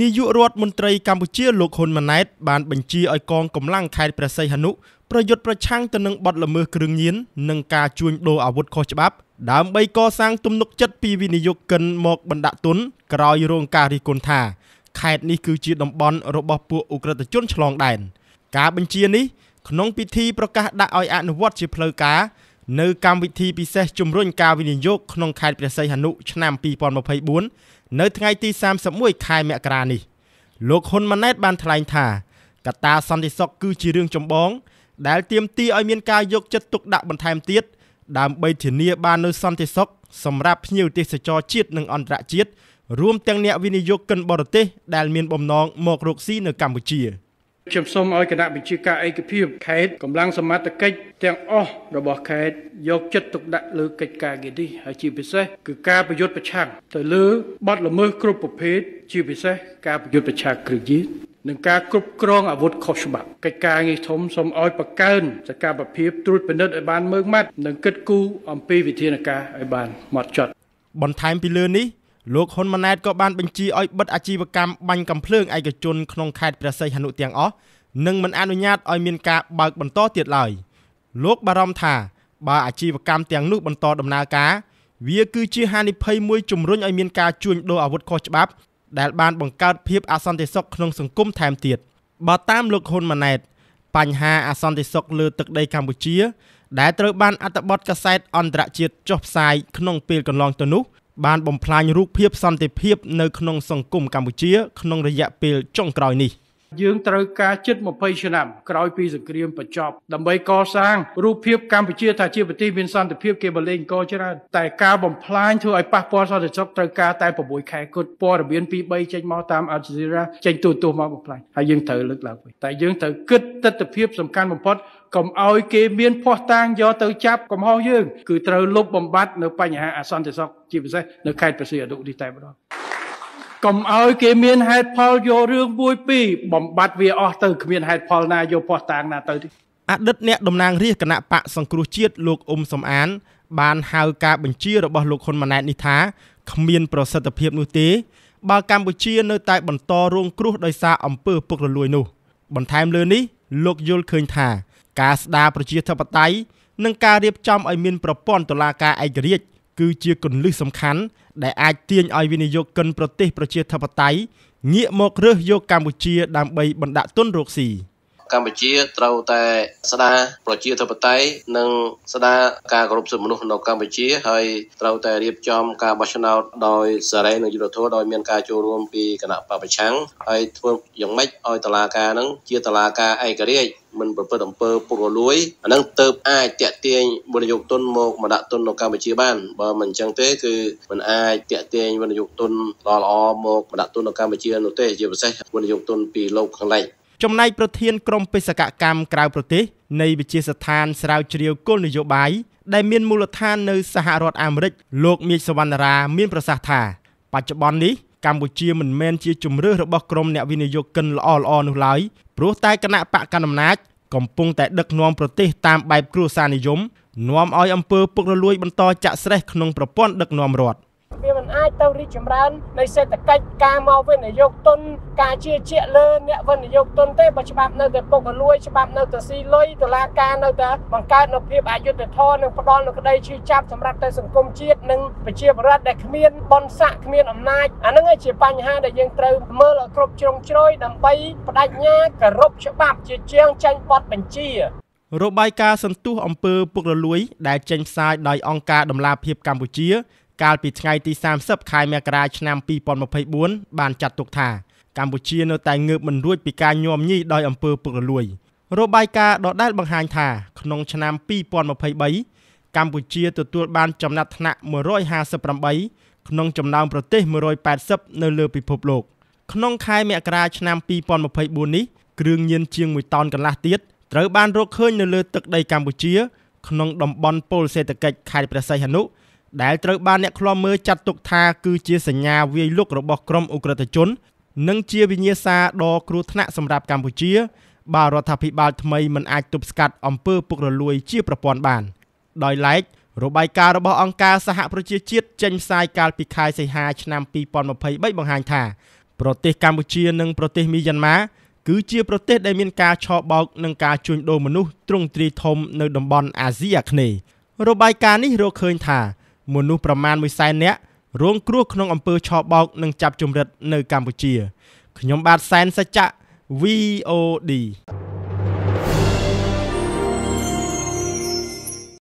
នាយករដ្ឋមន្ត្រីកម្ពុជាលោកហ៊ុនម៉ាណែតបានបញ្ជាឲ្យកងកម្លាំងខេត្តព្រះសីហនុប្រយុទ្ធប្រឆាំងទៅនឹងបទល្មើសគ្រឿងញៀននិងការជួញដូរអាវុធខុសច្បាប់ដើម្បីកសាង ទំនុកចិត្តពីវិនិយោគិនមក បណ្ដាក់ទុនក្រោយរងការរិះគន់ថាខេត្តនេះគឺជា តំបន់របស់ពួកអ ுக ្រិតជនឆ្លងដែនការបញ្ជានេះក្នុងពិធីប្រកាសដាក់ឲ្យអនុវត្តជាផ្លូវការនៅកម្មវិធីពិសេសជំរុញការវិនិយោគក្នុងខេត្តព្រះសីហនុឆ្នាំ2024នៅថ្ងៃទី31ខែមករានេះលោកហ៊ុនម៉ាណែតបានថ្លែងថាកត្តាសន្តិសុខគឺជារឿងចម្បង ដែលទាមទារឲ្យមានការយកចិត្តទុកដាក់បន្ថែមទៀតដើម្បីធានាបាននូវសន្តិសុខសម្រាប់ភ្ញៀវទេសចរជាតិនិងអន្តរជាតិរួមទាំងអ្នកវិនិយោគិនបរទេសដែលមានបំណងមករកស៊ីនៅកម្ពុជា។ខ្ញុំសូមឲ្យគណៈបញ្ជាការឯកភាពខេត្តកម្លាំងសមត្ថកិច្ចទាំងអស់របស់ខេត្តយកចិត្តទុកដាក់ លើកិច្ចការងារនេះហើយជាពិសេសគឺការប្រយុទ្ធប្រឆាំងទៅលើបទល្មើសគ្រប់ប្រភេទជាពិសេសការប្រយុទ្ធប្រឆាំងគ្រឿងញៀននឹងការគ្រប់គ្រងអាវុធខុសច្បាប់កិច្ចការងារធំសូមឲ្យបង្កើនសកម្មភាពត្រួតពិនិត្យឲ្យបានម៉ឺងម៉ាត់និងគិតគូរអំពីវិធានការឲ្យបានម៉ត់ចត់បន្ថែមពីលើនេះលោកហ៊ុនម៉ាណែតក៏បានបញ្ជាឲ្យបិទអាជីវកម្មបាញ់កាំភ្លើងឯកជនក្នុងខេត្តព្រះសីហនុទាំងអស់និងមិនអនុញ្ញាតឲ្យមានការបើកបន្តទៀតឡើយលោកបារម្ភថាបើអាជីវកម្មទាំងនោះបន្តដំណើរការវាគឺជាហានិភ័យមួយជំរុញឲ្យមានការជួញដូរអាវុធខុសច្បាប់ដែលបានបង្កើតភាពអសន្តិសុខក្នុងសង្គមថែមទៀតបើតាមលោកហ៊ុនម៉ាណែតបញ្ហាអសន្តិសុខលើទឹកដីកម្ពុជាដែលត្រូវបានអត្ថបទកាសែតអន្តរជាតិចុះផ្សាយក្នុងពេលកន្លងទៅនោះបានបំផ្លាញរូបភាពសន្តិភាពនៅក្នុងសង្គមកម្ពុជាក្នុងរយៈពេលចុងក្រោយនេះ។យើងត្រូវការជិត20ឆ្នាំ ក្រោយពីសង្គ្រាមបញ្ចប់ដើម្បីកសាងរូបភាពកម្ពុជាថាជាប្រទេសមានសន្តិភាពគេបលែងកច្រើនតែការបំផ្លាញធ្វើឲ្យប៉ះពាល់សន្តិសុខត្រូវការតែ6ខែគត់ព័ត៌មានពី3ចេញមកតាមអល់ជេស៊ីរ៉ាចេញទូទាស់មកបំផ្លាញហើយយើងត្រូវលើកឡើងវិញតែយើងត្រូវគិតទស្សនវិជ្ជាសំខាន់បំផុតកុំឲ្យ គេមានភ័ស្តុតាងយកទៅចាប់កំហុសយើង គឺត្រូវលុបបំបាត់នៅបញ្ហាអសន្តិសុខជាពិសេសនៅខេត្តព្រះសីហនុនេះតែម្ដងកុំឲ្យគេមានហេតុផលយករឿងមួយពីរបំបត្តិវាអស់ទៅគ្មានហេតុផលណាយកពោះតាំងណាទៅទេអតីតអ្នកតំណាងរាជគណៈបកសង្គ្រោះជាតិលោកអ៊ុំសំអាន បានហៅការបញ្ជារបស់លោកហ៊ុនម៉ាណែតនេះថាគ្មានប្រសិទ្ធភាពនោះទេបើកម្ពុជានៅតែបន្តរងគ្រោះដោយសារអំពើពុករលួយនោះបន្ថែម លើនេះលោកយល់ឃើញថា ការស្ដារប្រជាធិបតេយ្យនិងការរៀបចំឲ្យមានប្រព័ន្ធតុលាការឯករាជ្យគឺជាគន្លឹះសំខាន់ដែលអាចទាញឲ្យវិនិយោគិនប្រទេសប្រជាធិបតេយ្យងាកមករើសយកកម្ពុជាដើម្បីបណ្ដាក់ទុនរកស៊ី។កម្ពុជា ត្រូវតែស្ដារប្រជាធិបតេយ្យនិងស្ដារការគោរពសិទ្ធិមនុស្សនៅកម្ពុជាហើយត្រូវតែរៀបចំការបោះឆ្នោតដោយសេរីនិងយុត្តិធម៌ដោយមានការចូលរួមពីគណៈបព្វប្រឆាំងហើយធ្វើយ៉ាងម៉េចឲ្យតឡាការនឹងជាតឡាការឯករាជ្យមិនប្រព្រឹត្តអំពើពុករលួយអានឹងទៅអាចតាក់ទាញវិនិយោគទុនមកមកដាក់ទុននៅកម្ពុជាបានបើមិនអញ្ចឹងទេ គឺมันអាចតាក់ទាញវិនិយោគទុនល្អល្អមកមកដាក់ទុននៅកម្ពុជានោះទេជាពិសេសវិនិយោគទុនពីលោកខាងលិចចំណែកប្រធានក្រុមបេសកកម្មក្រៅប្រទេស នៃវិទ្យាស្ថាន ស្រាវជ្រាវគោលនយោបាយដែលមានមូលដ្ឋាននៅសហរដ្ឋអាមេរិក លោកមាសសវណ្ណរាមាន ប្រសាសន៍ថាបច្ចុប្បន្ននេះកម្ពុជាមិនមែនជាជំរឿសរបស់ក្រុមអ្នកវិនិយោគិនល្អល្អនោះឡើយព្រោះតែគណៈបកកណ្ដាលអំណាចកំពុងតែដឹកនាំប្រទេសតាមបែបគ្រួសារនិយមនាំឲ្យអំពើពុករលួយបន្តចាក់ស្រេះក្នុងប្រព័ន្ធដឹកនាំរដ្ឋវាមិនអាចទៅរីកចម្រើននៃសេដ្ឋកិច្ចការមកវិនិយោគទុនការជឿជាក់លើអ្នកវិនិយោគទុនទេបើច្បាប់នៅតែពុករលួយច្បាប់នៅតែស៊ីលុយតុលាការនៅតែបង្កើតនូវភាពអយុត្តិធម៌និងផ្ដាល់នូវក្តីឈឺចាប់សម្រាប់តែសង្គមជាតិនិងប្រជាពលរដ្ឋដែលគ្មានបនស័កគ្មានអំណាចអាហ្នឹងជាបញ្ហាដែលយើងត្រូវមើលឲ្យគ្រប់ជ្រុងជ្រោយដើម្បីបដិញ្ញាគោរពច្បាប់ ជាជាងចាញ់បទបញ្ជារបាយការណ៍សន្ទុះអំពើពុករលួយ ដែលចេញផ្សាយដោយអង្គការដំឡាភិបកម្ពុជាកាលពីថ្ងៃទី30ខែមករាឆ្នាំ2024បានចាត់ទុកថាកម្ពុជានៅតែងើបមិនរួចពីការញោមញីដោយអំពើពុករលួយ របាយការណ៍ដដែលបង្ហាញថា ក្នុងឆ្នាំ2023កម្ពុជាទទួលបានចំណាត់ថ្នាក់158ក្នុង ចំណោមប្រទេស180នៅលើ ពិភពលោកក្នុងខែមករា ឆ្នាំ2024នេះគ្រឿងញៀនជាង1តោនកន្លះទៀតត្រូវបានរកឃើញនៅលើទឹកដីកម្ពុជាក្នុងតំបន់ពលសេដ្ឋកិច្ចខេត្តព្រះសីហនុដែលត្រូវបានអ្នកឃ្លាំមើលចាត់ទុកថាគឺជាសញ្ញាវាយលុករបស់ក្រុមអ ுக ្រិតជននិងជាវិញ្ញាសាដ៏គ្រោះថ្នាក់សម្រាប់កម្ពុជាបើរដ្ឋាភិបាលថ្មីមិនអាចទប់ស្កាត់ អំពើពុករលួយជាប្រព័ន្ធបាន ដោយឡែករបាយការណ៍របស់អង្គការសហប្រជាជាតិចេញផ្សាយកាលពីខែសីហាឆ្នាំ2023បង្ហាញថាប្រទេសកម្ពុជា និងប្រទេសមីយ៉ាន់ម៉ាគឺជាប្រទេស ដែលមានការឆោបោកនិងការជួញដូរមនុស្សទ្រង់ទ្រាយធំ នៅតំបន់អាស៊ីអាគ្នេយ៍របាយការណ៍នេះរកឃើញថាមនុស្សប្រមាណ100,000នាក់រងគ្រោះក្នុងអំពើឆបោកនិងចាប់ជំរិតនៅកម្ពុជាខ្ញុំបាទសែនសច្ចៈ VOD